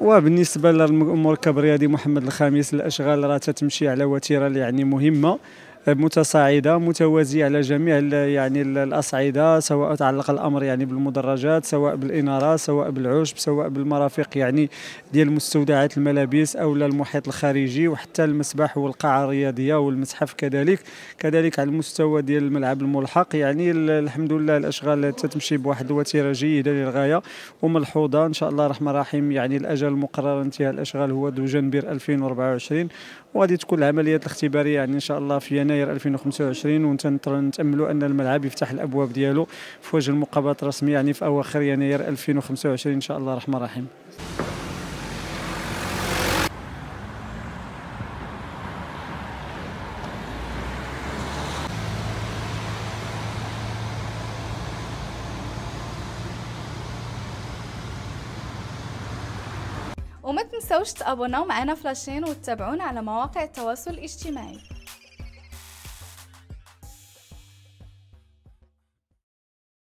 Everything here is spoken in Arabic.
وبالنسبه للمركب الرياضي محمد الخامس الاشغال راه تتمشي على وتيره يعني مهمه متصاعده متوازيه على جميع يعني الاصعده سواء تعلق الامر يعني بالمدرجات سواء بالاناره سواء بالعشب سواء بالمرافق يعني ديال مستودعات الملابس او المحيط الخارجي وحتى المسبح والقاعه الرياضيه والمتحف كذلك كذلك على المستوى ديال الملعب الملحق يعني الحمد لله الاشغال تتمشي بواحد الوتيره جيده للغايه وملحوظه ان شاء الله الرحمن الرحيم يعني الاجل المقرر انتهاء الاشغال هو دو جنبير 2024 وغادي تكون العمليات الاختباريه يعني ان شاء الله في يناير 2025 ونتاملوا ان الملعب يفتح الابواب ديالو في وجه المقابلات الرسميه يعني في اواخر يناير 2025 ان شاء الله الرحمن الرحيم وما تنسوش تابوناو معنا فلاشين وتتابعونا على مواقع التواصل الاجتماعي